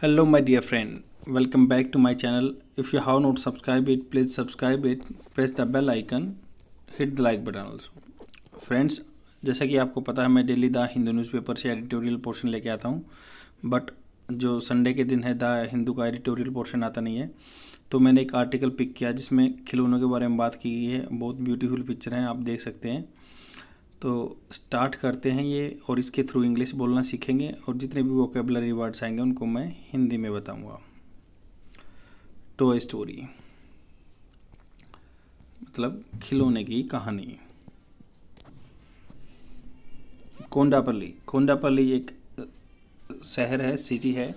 hello my dear friend welcome back to my channel if you have not subscribed it please subscribe it press the bell icon hit the like button also friends जैसा कि आपको पता है मैं daily the Hindu newspaper से editorial portion लेके आता हूँ बट जो संडे के दिन है द हिंदू का एडिटोरियल पोर्शन आता नहीं है तो मैंने एक आर्टिकल पिक किया जिसमें खिलौनों के बारे में बात की गई है बहुत ब्यूटीफुल पिक्चर हैं आप देख सकते हैं तो स्टार्ट करते हैं ये और इसके थ्रू इंग्लिश बोलना सीखेंगे और जितने भी वोकेबलरी वर्ड्स आएंगे उनको मैं हिंदी में बताऊँगा टॉय स्टोरी मतलब खिलौने की कहानी कोंडापल्ली कोंडापल्ली एक शहर है सिटी है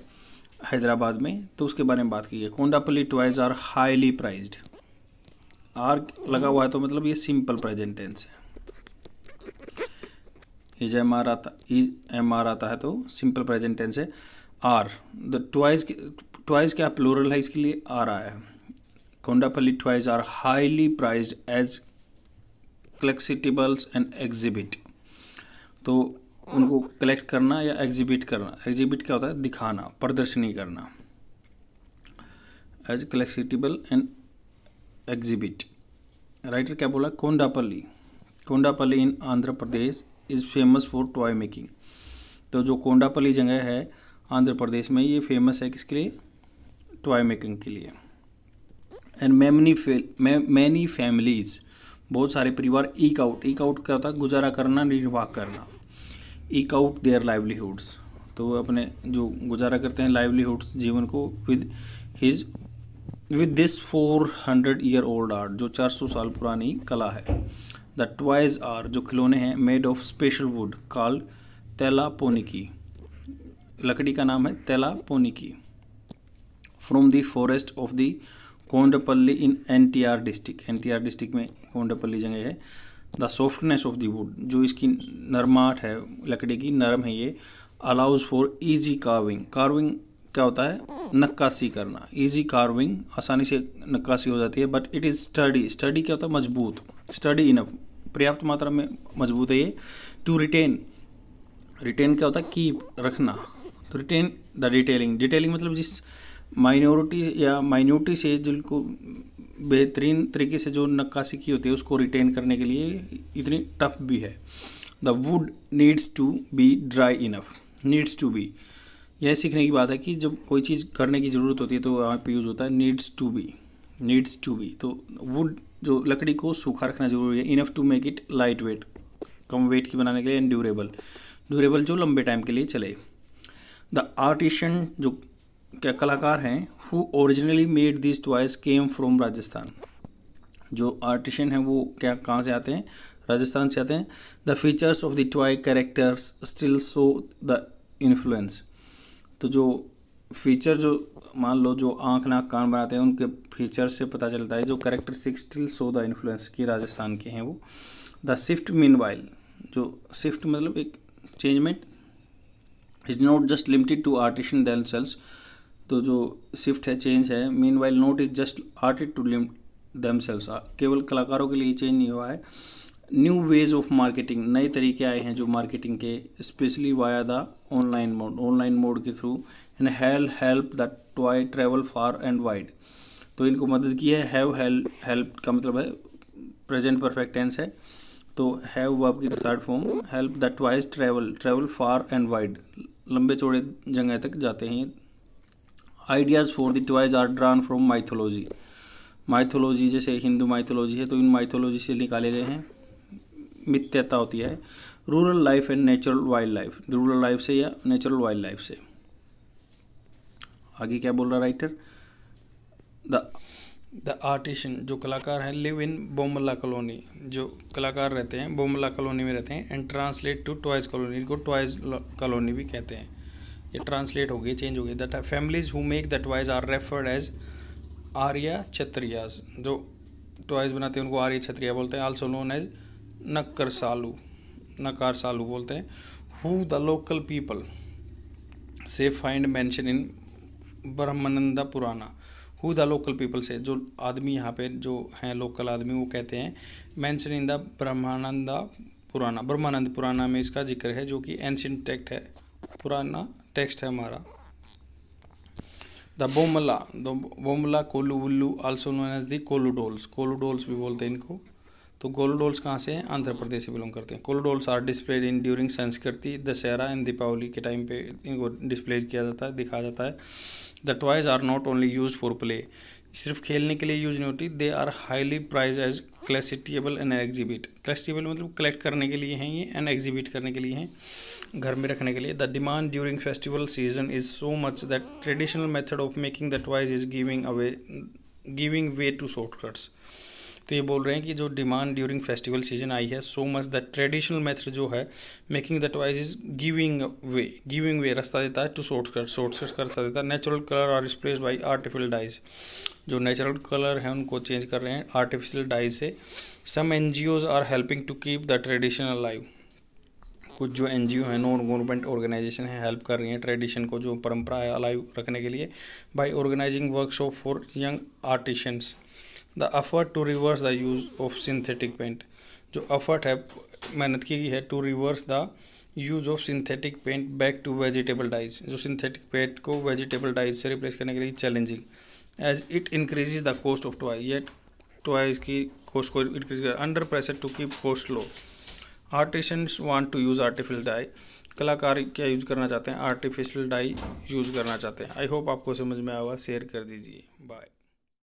हैदराबाद में तो उसके बारे में बात की है Kondapalli toys are highly prized are लगा हुआ है तो मतलब ये सिंपल प्रेजेंट टेंस है इज एम आर आता इज एम आर आता है तो सिंपल प्रेजेंट टेंस है आर द टॉयज टॉयज क्या प्लोरल है इसके लिए आर आया है Kondapalli toys are highly prized as collectibles and exhibit तो उनको कलेक्ट करना या एग्जिबिट करना एग्जिबिट क्या होता है दिखाना प्रदर्शनी करना as collectible and exhibit writer क्या बोला Kondapalli Kondapalli in Andhra Pradesh is famous for toy making तो जो कोंडापल्ली जगह है आंध्र प्रदेश में ये फेमस है किसके लिए टॉय मेकिंग के लिए एंड मैमनी मैनी फैमिलीज़ बहुत सारे परिवार ईक आउट ईक आउट क्या होता है गुजारा करना निर्वाह करना ईक आउट देयर लाइवलीहुड्स तो वह अपने जो गुजारा करते हैं लाइवलीहुड्स जीवन को with his with this four hundred year old art जो चार सौ साल पुरानी कला है द टॉयज आर जो खिलौने हैं मेड ऑफ स्पेशल वुड तेला पोनिकी लकड़ी का नाम है Poniki from the forest of the Kondapalli in N T R district N T R district में कोंडपल्ली जगह है the softness of the wood जो इसकी नरमाट है लकड़ी की नरम है ये allows for easy carving carving क्या होता है नक्काशी करना ईजी कार्विंग आसानी से नक्काशी हो जाती है but it is sturdy sturdy क्या होता है मजबूत स्टडी इनफ पर्याप्त मात्रा में मजबूत है ये टू रिटेन रिटेन क्या होता है कीप रखना तो रिटेन द डिटेलिंग डिटेलिंग मतलब जिस माइनॉरिटी या माइनॉरिटी से जिनको बेहतरीन तरीके से जो नक्काशी की होती है उसको रिटेन करने के लिए इतनी टफ भी है the wood needs to be dry enough needs to be यह सीखने की बात है कि जब कोई चीज़ करने की ज़रूरत होती है तो वहाँ पे यूज़ होता है needs to be needs to be तो वुड जो लकड़ी को सूखा रखना जरूरी है enough to make it light weight कम वेट की बनाने के लिए एंड ड्यूरेबल ड्यूरेबल जो लंबे टाइम के लिए चले द आर्टिशन जो क्या कलाकार हैं who originally made this toys came from Rajasthan जो आर्टिशन हैं वो क्या कहाँ से आते हैं राजस्थान से आते हैं the features of the toy characters still show the influence तो जो फीचर जो मान लो जो आँख नाक कान बनाते हैं उनके फीचर्स से पता चलता है जो characteristics still show the influence की राजस्थान के हैं वो द शिफ्ट मीन जो शिफ्ट मतलब एक चेंजमेंट is not just limited to artisan than sales तो जो शिफ्ट है चेंज है mean while not is just आर्टेड टू लिम दम सेल्स केवल कलाकारों के लिए चेंज नहीं हुआ है न्यू वेज ऑफ मार्केटिंग नए तरीके आए हैं जो मार्केटिंग के specially via the online mode online mode के through and help help the toy travel far and wide तो इनको मदद की है हैव हेल्प हेल्प का मतलब है प्रेजेंट परफेक्ट टेंस है तो हैव वर्ब की third form help the toys travel travel far and wide लंबे चौड़े जगह तक जाते हैं ideas for the toys are drawn from mythology mythology जैसे हिंदू माइथोलॉजी है तो इन माइथोलॉजी से निकाले गए हैं मित्यता होती है rural life and natural wild life rural life से या नेचुरल वाइल्ड लाइफ से आगे क्या बोल रहा राइटर द द आर्टिशन जो कलाकार हैं लिव इन बोमला कॉलोनी जो कलाकार रहते हैं बोमला कॉलोनी में रहते हैं and translate to toys colony इनको टॉयज़ कॉलोनी भी कहते हैं ये ट्रांसलेट हो गई चेंज हो गई that families who make the toys are referred as Arya Kshatriyas जो टॉयज़ बनाते हैं उनको आर्य छत्रिया बोलते हैं आल्सो नोन एज सालू नकार सालू बोलते हैं हु द लोकल पीपल से find mention in Brahmananda Purana who the local people से जो आदमी यहाँ पे जो हैं लोकल आदमी वो कहते हैं मैंशन इन द ब्रह्मानंदा पुराना ब्रह्मानंद पुराना में इसका जिक्र है जो कि एंशंट टेक्ट है पुराना टेक्स्ट है हमारा द बोमला दो बोमला कोलू उल्लू आल्सो नोन एज दी कोलू डोल्स कोलू डोल्स भी बोलते हैं इनको तो कोलू डोल्स कहाँ से हैं आंध्र प्रदेश से बिलोंग करते हैं Kolu dolls are displayed in during Sankranti Dussehra and Deepawali के टाइम पे इनको डिस्प्ले किया जाता है दिखाया जाता है the toys are not only use for play सिर्फ खेलने के लिए यूज नहीं होती they are highly prize as collectible and exhibit collectible मतलब कलेक्ट करने के लिए हैं ये एंड एग्जिबिट करने के लिए हैं घर में रखने के लिए the demand during festival season is so much that traditional method of making the toys is giving away giving way to shortcuts तो ये बोल रहे हैं कि जो डिमांड ड्यूरिंग फेस्टिवल सीजन आई है so much the traditional method जो है making the toys is giving way giving way रास्ता देता है टू शॉर्टकट शॉर्टकट शॉर्ट रास्ता देता है natural colour are replace by artificial dyes जो नेचुरल कलर है उनको चेंज कर रहे हैं आर्टिफिशियल डाइज से सम N G Os are helping to keep the traditional life कुछ जो एन जी ओ हैं नॉन गवर्नमेंट ऑर्गेनाइजेशन है हेल्प कर रही हैं ट्रेडिशन को जो परंपरा है अलाइव रखने के लिए by organising workshop for young artisans the effort to reverse the use of synthetic paint जो अफर्ट है मेहनत की गई है to reverse the use of synthetic paint back to vegetable dyes जो सिंथेटिक पेंट को वेजिटेबल डाइज से replace करने के लिए challenging as it increases the cost of toy ये टॉयज की कॉस्ट को इंक्रीज कर under pressure to keep cost low artisans want to use artificial dye कलाकार क्या यूज करना चाहते हैं आर्टिफिशियल डाई यूज़ करना चाहते हैं आई होप आपको समझ में आया शेयर कर दीजिए बाय